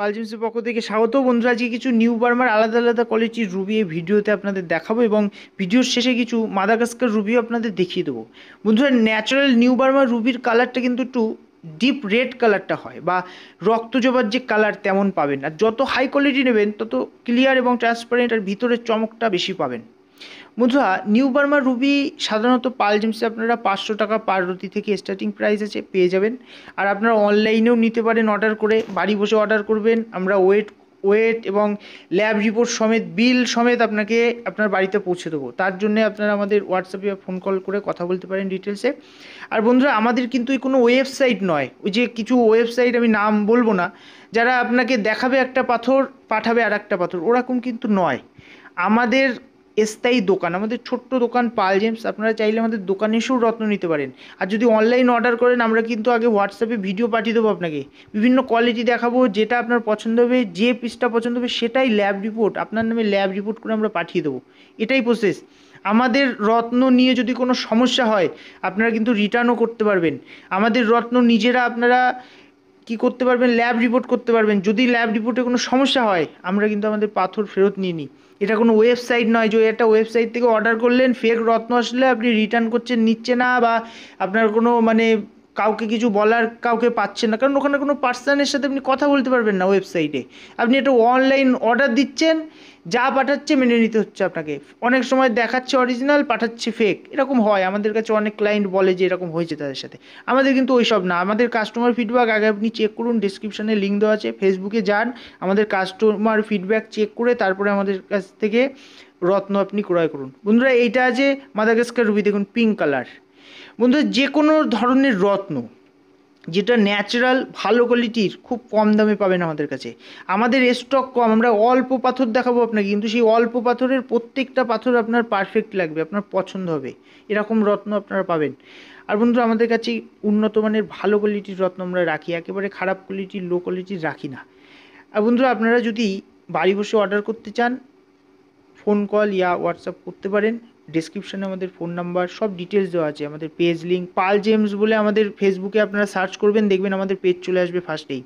পালজিমসের পক্ষ থেকে স্বাগত বন্ধুরা আজকে কিছু নিউ বার্মার আলাদা আলাদা কোয়ালিটির রুবি এই ভিডিওতে আপনাদের দেখাবো এবং ভিডিওর শেষে কিছু মাদাগাস্কার রুবিও আপনাদের দেখিয়ে দেবো বন্ধুরা ন্যাচারাল নিউ বার্মার রুবির কালারটা কিন্তু একটু ডিপ রেড কালারটা হয় বা রক্তজবার যে কালার তেমন পাবেন আর যত হাই কোয়ালিটি নেবেন তত ক্লিয়ার এবং ট্রান্সপারেন্ট আর ভিতরের চমকটা বেশি পাবেন বন্ধুরা নিউ বার্মা রুবি সাধারণত পাল জেমসে আপনারা পাঁচশো টাকা পার রুটি থেকে স্টার্টিং প্রাইস আছে পেয়ে যাবেন আর আপনারা অনলাইনেও নিতে পারেন অর্ডার করে বাড়ি বসে অর্ডার করবেন আমরা ওয়েট ওয়েট এবং ল্যাব রিপোর্ট সমেত বিল সমেত আপনাকে আপনার বাড়িতে পৌঁছে দেবো তার জন্য আপনারা আমাদের হোয়াটসঅ্যাপে ফোন কল করে কথা বলতে পারেন ডিটেলসে আর বন্ধুরা আমাদের কিন্তু কোনো ওয়েবসাইট নয় ওই যে কিছু ওয়েবসাইট আমি নাম বলবো না যারা আপনাকে দেখাবে একটা পাথর পাঠাবে আর একটা পাথর ওরকম কিন্তু নয় আমাদের স্থায়ী দোকান আমাদের ছোট্ট দোকান পাল জেমস আপনারা চাইলে আমাদের দোকানে এসেও রত্ন নিতে পারেন আর যদি অনলাইন অর্ডার করেন আমরা কিন্তু আগে হোয়াটসঅ্যাপে ভিডিও পাঠিয়ে দেবো আপনাকে বিভিন্ন কোয়ালিটি দেখাবো যেটা আপনার পছন্দ হবে যে পিসটা পছন্দ হবে সেটাই ল্যাব রিপোর্ট আপনার নামে ল্যাব রিপোর্ট করে আমরা পাঠিয়ে দেবো এটাই প্রসেস আমাদের রত্ন নিয়ে যদি কোনো সমস্যা হয় আপনারা কিন্তু রিটার্নও করতে পারবেন আমাদের রত্ন নিজেরা আপনারা কি করতে পারবেন ল্যাব রিপোর্ট করতে পারবেন যদি ল্যাব রিপোর্টে কোনো সমস্যা হয় আমরা কিন্তু আমাদের পাথর ফেরত নিয়ে নিই এটা কোনো ওয়েবসাইট নয় যে একটা ওয়েবসাইট থেকে অর্ডার করলেন ফেক রত্ন আসলে আপনি রিটার্ন করছেন নিচ্ছে না বা আপনার কোনো মানে কাউকে কিছু বলার কাউকে পাচ্ছেন না কারণ ওখানে কোনো পার্সনের সাথে আপনি কথা বলতে পারবেন না ওয়েবসাইটে আপনি একটা অনলাইন অর্ডার দিচ্ছেন যা পাঠাচ্ছে মেনে নিতে হচ্ছে আপনাকে অনেক সময় দেখাচ্ছে অরিজিনাল পাঠাচ্ছে ফেক এরকম হয় আমাদের কাছে অনেক ক্লায়েন্ট বলে যে এরকম হয়েছে তাদের সাথে আমাদের কিন্তু ওই সব না আমাদের কাস্টমার ফিডব্যাক আগে আপনি চেক করুন ডিসক্রিপশানে লিঙ্ক দেওয়া আছে ফেসবুকে যান আমাদের কাস্টমার ফিডব্যাক চেক করে তারপরে আমাদের কাছ থেকে রত্ন আপনি ক্রয় করুন বন্ধুরা এইটা আছে মাদাগাস্কার রুবি দেখুন পিঙ্ক কালার বন্ধুরা যে কোনো ধরনের রত্ন যেটা ন্যাচারাল ভালো কোয়ালিটির খুব কম দামে পাবেন আমাদের কাছে আমাদের স্টক কম আমরা অল্প পাথর দেখাবো আপনাকে কিন্তু সেই অল্প পাথরের প্রত্যেকটা পাথর আপনার পারফেক্ট লাগবে আপনার পছন্দ হবে এরকম রত্ন আপনারা পাবেন আর বন্ধুরা আমাদের কাছে উন্নত মানের ভালো কোয়ালিটির রত্ন আমরা রাখি একেবারে খারাপ কোয়ালিটির লো কোয়ালিটির রাখি না আর বন্ধুরা আপনারা যদি বাড়ি বসে অর্ডার করতে চান ফোন কল ইয়া হোয়াটসঅ্যাপ করতে পারেন ডিসক্রিপশানে আমাদের ফোন নাম্বার সব ডিটেলস দেওয়া আছে আমাদের পেজ লিঙ্ক পাল জেমস বলে আমাদের ফেসবুকে আপনারা সার্চ করবেন দেখবেন আমাদের পেজ চলে আসবে ফার্স্টেই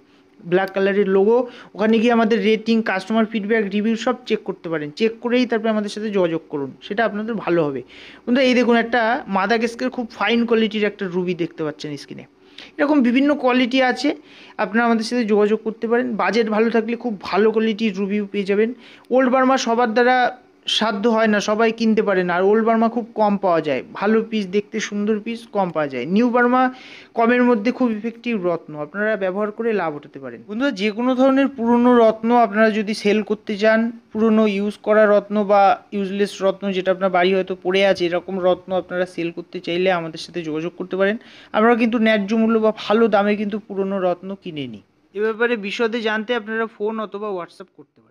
ব্ল্যাক কালারের লোগো ওখানে গিয়ে আমাদের রেটিং কাস্টমার ফিডব্যাক রিভিউ সব চেক করতে পারেন চেক করেই তারপরে আমাদের সাথে যোগাযোগ করুন সেটা আপনাদের ভালো হবে কিন্তু এই দেখুন একটা মাদা গেস্কের খুব ফাইন কোয়ালিটির একটা রুবি দেখতে পাচ্ছেন স্ক্রিনে এরকম বিভিন্ন কোয়ালিটি আছে আপনারা আমাদের সাথে যোগাযোগ করতে পারেন বাজেট ভালো থাকলে খুব ভালো কোয়ালিটির রুবিও পেয়ে যাবেন ওল্ড বার্মা সবার দ্বারা সাধ্য হয় না সবাই কিনতে পারে না আর ওল্ড বার্মা খুব কম পাওয়া যায় ভালো পিস দেখতে সুন্দর পিস কম পাওয়া যায় নিউ বার্মা কমের মধ্যে খুব ইফেক্টিভ রত্ন আপনারা ব্যবহার করে লাভ উঠাতে পারেন বন্ধুরা যে কোনো ধরনের পুরনো রত্ন আপনারা যদি সেল করতে চান পুরনো ইউজ করা রত্ন বা ইউজলেস রত্ন যেটা আপনার বাড়ি হয়তো পড়ে আছে এরকম রত্ন আপনারা সেল করতে চাইলে আমাদের সাথে যোগাযোগ করতে পারেন আমরা কিন্তু ন্যায্য মূল্য বা ভালো দামে কিন্তু পুরনো রত্ন কিনে নিই এ ব্যাপারে বিশদে জানতে আপনারা ফোন অথবা হোয়াটসঅ্যাপ করতে পারেন